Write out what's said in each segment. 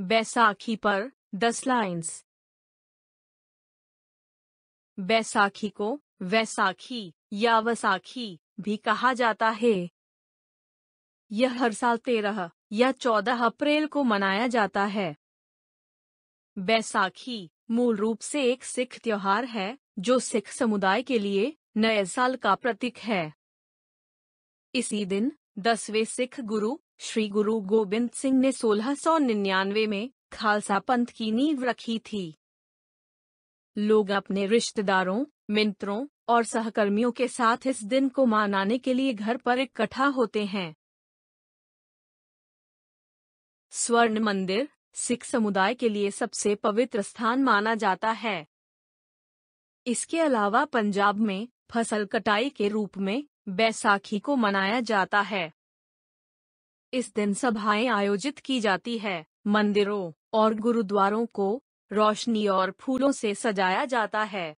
बैसाखी पर दस लाइन्स बैसाखी को वैसाखी या वसाखी भी कहा जाता है यह हर साल तेरह या चौदह अप्रैल को मनाया जाता है बैसाखी मूल रूप से एक सिख त्योहार है जो सिख समुदाय के लिए नए साल का प्रतीक है इसी दिन दसवें सिख गुरु श्री गुरु गोबिंद सिंह ने 1699 में खालसा पंथ की नींव रखी थी लोग अपने रिश्तेदारों मित्रों और सहकर्मियों के साथ इस दिन को मनाने के लिए घर पर इकट्ठा होते हैं स्वर्ण मंदिर सिख समुदाय के लिए सबसे पवित्र स्थान माना जाता है इसके अलावा पंजाब में फसल कटाई के रूप में बैसाखी को मनाया जाता है इस दिन सभाएं आयोजित की जाती है मंदिरों और गुरुद्वारों को रोशनी और फूलों से सजाया जाता है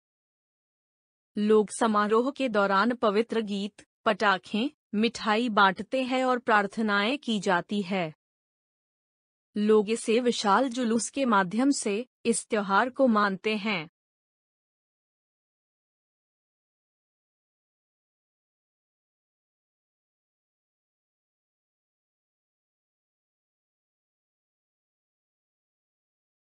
लोग समारोह के दौरान पवित्र गीत पटाखे मिठाई बांटते हैं और प्रार्थनाएं की जाती है लोग इसे विशाल जुलूस के माध्यम से इस त्योहार को मानते हैं